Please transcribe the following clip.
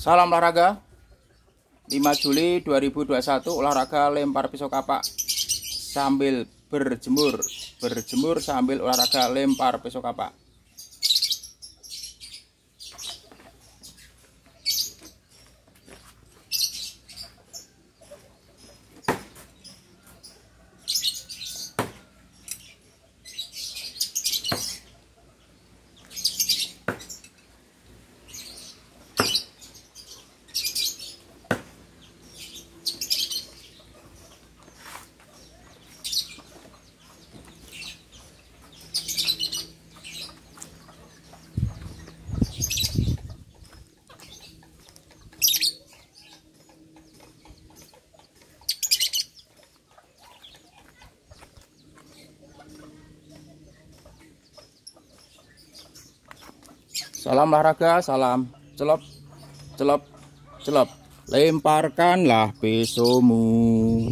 Salam olahraga 5 Juli 2021 olahraga lempar pisau kapak sambil berjemur berjemur sambil olahraga lempar pisau kapak Salam olahraga, salam celop, celop, celop. Lemparkanlah pesomu.